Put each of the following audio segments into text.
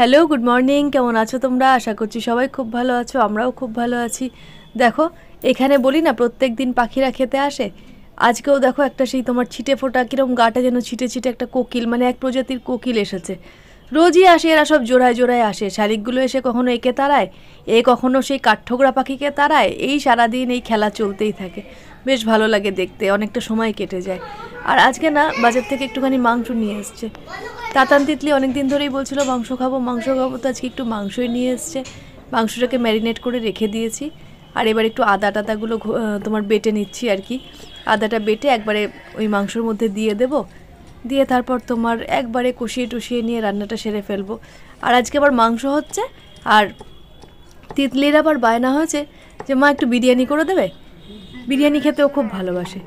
hello good morning কেমন আছো তোমরা আশা করছি সবাই খুব ভালো আছো আমরাও খুব ভালো আছি দেখো এখানে বলি না প্রত্যেক দিন পাখিরা খেতে আসে আজকেও দেখো একটা সেই তোমার ছিটে ফোটা কীরকম গাটা যেন ছিটে ছিটে একটা কোকিল মানে এক প্রজাতির কোকিল এসেছে রোজই আসে এরা সব জোড়ায় জোড়ায় আসে শালিকগুলো এসে কখনো একে তাড়ায় এ কখনো সেই কাঠঠোকরা পাখিকে তাড়ায় এই সারাদিন এই খেলা চলতেই থাকে বেশ ভালো লাগে দেখতে অনেকটা সময় কেটে যায় আর আজকে না বাজার থেকে একটুখানি মাংস নিয়ে এসছে তাতান তিতলি অনেক দিন ধরেই বলছিল মাংস খাবো মাংস খাবো তো আজকে একটু মাংসই নিয়ে এসছে মাংসটাকে ম্যারিনেট করে রেখে দিয়েছি আর এবার একটু আদা টাদাগুলো তোমার বেটে নিচ্ছি আর কি আদাটা বেটে একবারে ওই মাংসর মধ্যে দিয়ে দেবো দিয়ে তারপর তোমার একবারে কষিয়ে টুষিয়ে নিয়ে রান্নাটা সেরে ফেলবো আর আজকে আবার মাংস হচ্ছে আর তিতলির আবার বায়না হয়েছে যে মা একটু বিরিয়ানি করে দেবে বিরিয়ানি খেতেও খুব ভালোবাসে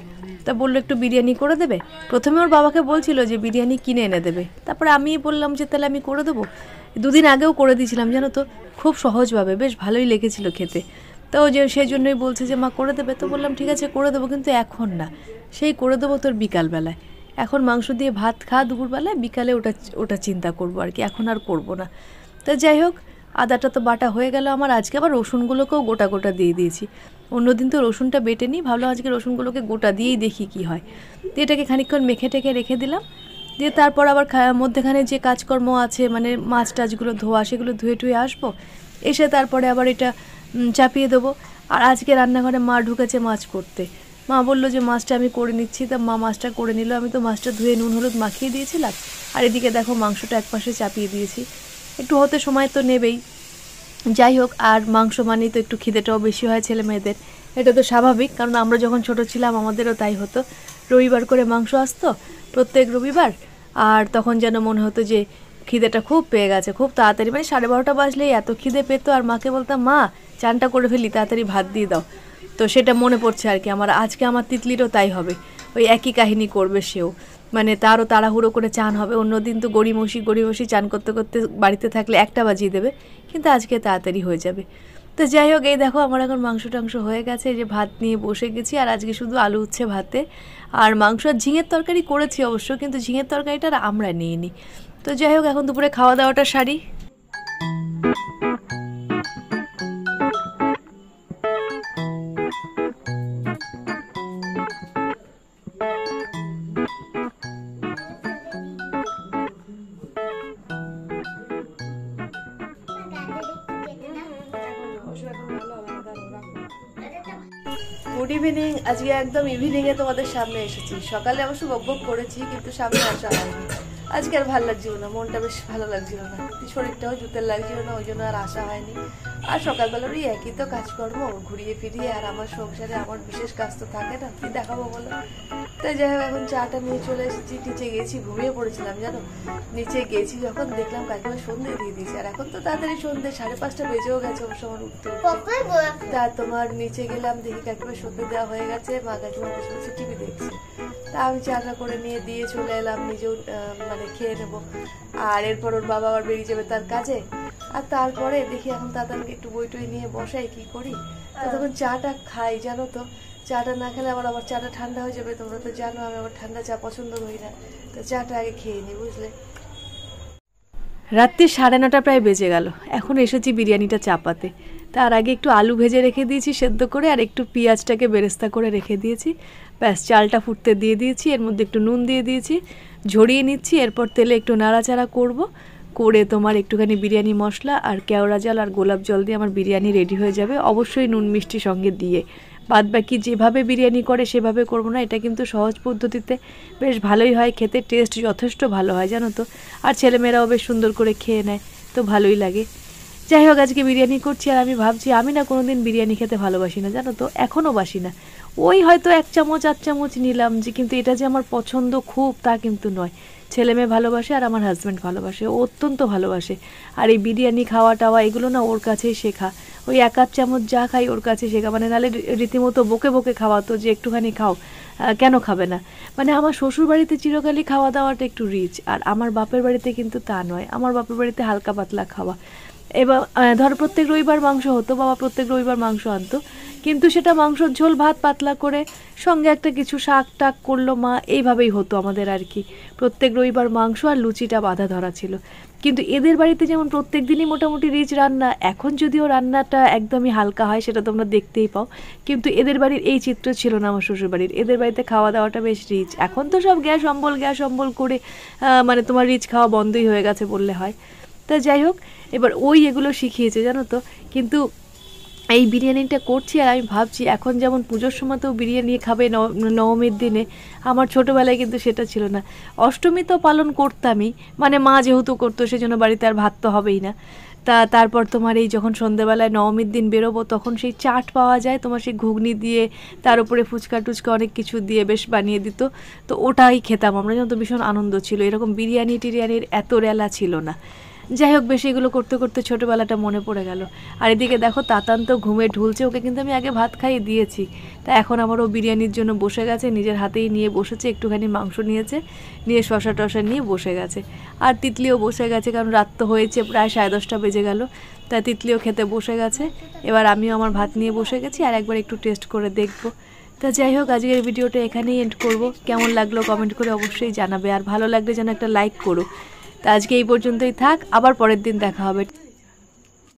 তা বললো একটু বিরিয়ানি করে দেবে প্রথমে ওর বাবাকে বলছিল যে বিরিয়ানি কিনে এনে দেবে তারপরে আমি বললাম যে তাহলে আমি করে দেবো দুদিন আগেও করে দিয়েছিলাম জানো তো খুব সহজভাবে বেশ ভালোই লেগেছিল খেতে তো যে সেই জন্যই বলছে যে মা করে দেবে তো বললাম ঠিক আছে করে দেবো কিন্তু এখন না সেই করে দেবো তোর বিকালবেলায় এখন মাংস দিয়ে ভাত খা দুপুরবেলায় বিকালে ওটা ওটা চিন্তা করব আর কি এখন আর করব না তা যাই হোক আদাটা তো বাটা হয়ে গেল আমার আজকে আবার রসুনগুলোকেও গোটা গোটা দিয়ে দিয়েছি অন্যদিন তো রসুনটা বেটে নিই ভাবলাম আজকে রসুনগুলোকে গোটা দিয়েই দেখি কি হয় দিয়ে এটাকে খানিক্ষণ মেখে টেখে রেখে দিলাম দিয়ে তারপর আবার মধ্যেখানে যে কাজকর্ম আছে মানে মাছ টাছগুলো ধোয়া সেগুলো ধুয়ে টুয়ে আসবো এসে তারপরে আবার এটা চাপিয়ে দেবো আর আজকে রান্নাঘরে মা ঢুকেছে মাছ করতে মা বলল যে মাছটা আমি করে নিচ্ছি তা মা মাছটা করে নিল আমি তো মাছটা ধুয়ে নুন হলুদ মাখিয়ে দিয়েছিলাম আর এদিকে দেখো মাংসটা একপাশে চাপিয়ে দিয়েছি একটু হতে সময় তো নেবেই যাই হোক আর মাংস মানেই তো একটু খিদেটাও বেশি হয় ছেলে মেয়েদের এটা তো স্বাভাবিক কারণ আমরা যখন ছোট ছিলাম আমাদেরও তাই হতো রবিবার করে মাংস আসতো প্রত্যেক রবিবার আর তখন যেন মনে হতো যে খিদেটা খুব পেয়ে গেছে খুব তাড়াতাড়ি মানে সাড়ে বারোটা বাজলেই এত খিদে পেতো আর মাকে বলতাম মা চানটা করে ফেলি তাড়াতাড়ি ভাত দিয়ে দাও তো সেটা মনে পড়ছে আর কি আমার আজকে আমার তিতলিরও তাই হবে ওই একই কাহিনী করবে সেও মানে তারও তাড়াহুড়ো করে চান হবে অন্যদিন তো গড়িমসি গড়িমসি চান করতে করতে বাড়িতে থাকলে একটা বাজিয়ে দেবে কিন্তু আজকে তাড়াতাড়ি হয়ে যাবে তো যাই হোক এই দেখো আমার এখন মাংস টাংস হয়ে গেছে যে ভাত নিয়ে বসে গেছি আর আজকে শুধু আলু উচ্ছে ভাতে আর মাংস আর ঝিঙের তরকারি করেছি অবশ্য কিন্তু ঝিঙের তরকারিটা আর আমরা নিইনি তো যাই হোক এখন দুপুরে খাওয়া দাওয়াটা সারি গুড ইভিনিং আজকে একদম ইভিনিংয়ে তোমাদের সামনে এসেছি সকালে অবশ্য বকবক করেছি কিন্তু সামনে আসা হয়নি আজকে আর ভালো লাগছিল না মনটা বেশ ভালো লাগছিল না শরীরটাও জুতের লাগছিল না ওই জন্য আর আসা হয়নি আর সকালবেলার ওই একই তো কাজকর্ম ঘুরিয়ে ফিরিয়ে আর আমার সংসারে আমার বিশেষ কাজ তো থাকে না কি দেখাবো বলো তাই যাই হোক এখন চাটা নিয়ে চলে এসেছি নিচে গেছি ঘুমিয়ে পড়েছিলাম জানো নিচে গেছি যখন দেখলাম কাকিমা সন্ধে দিয়ে দিয়েছি আর এখন তো তাড়াতাড়ি সন্ধে সাড়ে পাঁচটা বেজেও গেছে ওর সময় উঠতে তা তোমার নিচে গেলাম দেখি কাকিমা সন্ধ্যে দেওয়া হয়ে গেছে মা কাকিমা বসে টিভি দেখছে তা আমি চাটা করে নিয়ে দিয়ে চলে এলাম নিজেও মানে খেয়ে নেব আর এরপর ওর বাবা আবার বেরিয়ে যাবে তার কাজে আর তারপরে দেখি এখন তাতানকে একটু বই টই নিয়ে বসাই কি করি তখন চাটা খাই জানো তো চাটা না খেলে আবার আবার চাটা ঠান্ডা হয়ে যাবে তোমরা তো জানো আমি আবার ঠান্ডা চা পছন্দ করি না তো চাটা আগে খেয়ে নিই বুঝলে রাত্রি সাড়ে নটা প্রায় বেজে গেল এখন এসেছি বিরিয়ানিটা চাপাতে তার আগে একটু আলু ভেজে রেখে দিয়েছি সেদ্ধ করে আর একটু পেঁয়াজটাকে বেরেস্তা করে রেখে দিয়েছি ব্যাস চালটা ফুটতে দিয়ে দিয়েছি এর মধ্যে একটু নুন দিয়ে দিয়েছি ঝরিয়ে নিচ্ছি এরপর তেলে একটু নাড়াচাড়া করব করে তোমার একটুখানি বিরিয়ানি মশলা আর কেওড়া জল আর গোলাপ জল দিয়ে আমার বিরিয়ানি রেডি হয়ে যাবে অবশ্যই নুন মিষ্টি সঙ্গে দিয়ে বাদ বাকি যেভাবে বিরিয়ানি করে সেভাবে করব না এটা কিন্তু সহজ পদ্ধতিতে বেশ ভালোই হয় খেতে টেস্ট যথেষ্ট ভালো হয় জানো তো আর ছেলেমেয়েরাও বেশ সুন্দর করে খেয়ে নেয় তো ভালোই লাগে যাই হোক আজকে বিরিয়ানি করছি আর আমি ভাবছি আমি না কোনো দিন বিরিয়ানি খেতে ভালোবাসি না জানো তো এখনও বাসি না ওই হয়তো এক চামচ আর চামচ নিলাম যে কিন্তু এটা যে আমার পছন্দ খুব তা কিন্তু নয় ছেলে মেয়ে ভালোবাসে আর আমার হাজব্যান্ড ভালোবাসে ও অত্যন্ত ভালোবাসে আর এই বিরিয়ানি খাওয়া টাওয়া এগুলো না ওর কাছেই শেখা ওই এক আধ চামচ যা খাই ওর কাছে শেখা মানে নাহলে রীতিমতো বকে বকে খাওয়াতো যে একটুখানি খাও কেন খাবে না মানে আমার শ্বশুর বাড়িতে চিরকালই খাওয়া দাওয়াটা একটু রিচ আর আমার বাপের বাড়িতে কিন্তু তা নয় আমার বাপের বাড়িতে হালকা পাতলা খাওয়া এবার ধরো প্রত্যেক রবিবার মাংস হতো বাবা প্রত্যেক রবিবার মাংস আনতো কিন্তু সেটা মাংসর ঝোল ভাত পাতলা করে সঙ্গে একটা কিছু শাক টাক করলো মা এইভাবেই হতো আমাদের আর কি প্রত্যেক রবিবার মাংস আর লুচিটা বাঁধা ধরা ছিল কিন্তু এদের বাড়িতে যেমন প্রত্যেক দিনই মোটামুটি রিচ রান্না এখন যদিও রান্নাটা একদমই হালকা হয় সেটা তোমরা দেখতেই পাও কিন্তু এদের বাড়ির এই চিত্র ছিল না আমার শ্বশুরবাড়ির এদের বাড়িতে খাওয়া দাওয়াটা বেশ রিচ এখন তো সব গ্যাস অম্বল গ্যাস অম্বল করে মানে তোমার রিচ খাওয়া বন্ধই হয়ে গেছে বললে হয় তা যাই হোক এবার ওই এগুলো শিখিয়েছে জানো তো কিন্তু এই বিরিয়ানিটা করছি আর আমি ভাবছি এখন যেমন পুজোর সময় তো বিরিয়ানি খাবে নবমীর দিনে আমার ছোটোবেলায় কিন্তু সেটা ছিল না অষ্টমী তো পালন করতামই মানে মা যেহেতু করতো সেজন্য বাড়িতে আর ভাত তো হবেই না তা তারপর তোমার এই যখন সন্ধেবেলায় নবমীর দিন বেরোবো তখন সেই চাট পাওয়া যায় তোমার সেই ঘুগনি দিয়ে তার উপরে ফুচকা টুচকা অনেক কিছু দিয়ে বেশ বানিয়ে দিত তো ওটাই খেতাম আমরা যেন তো ভীষণ আনন্দ ছিল এরকম বিরিয়ানি টিরিয়ানির এত রেলা ছিল না যাই হোক বেশি এগুলো করতে করতে ছোটোবেলাটা মনে পড়ে গেল আর এদিকে দেখো তাতান তো ঘুমে ঢুলছে ওকে কিন্তু আমি আগে ভাত খাইয়ে দিয়েছি তা এখন আমার ও বিরিয়ানির জন্য বসে গেছে নিজের হাতেই নিয়ে বসেছে একটুখানি মাংস নিয়েছে নিয়ে শশা টশা নিয়ে বসে গেছে আর তিতলিও বসে গেছে কারণ রাত তো হয়েছে প্রায় সাড়ে দশটা বেজে গেল তাই তিতলিও খেতে বসে গেছে এবার আমিও আমার ভাত নিয়ে বসে গেছি আর একবার একটু টেস্ট করে দেখব তা যাই হোক আজকের ভিডিওটা এখানেই এন্ড করব কেমন লাগলো কমেন্ট করে অবশ্যই জানাবে আর ভালো লাগলে যেন একটা লাইক করো তা আজকে এই পর্যন্তই থাক আবার পরের দিন দেখা হবে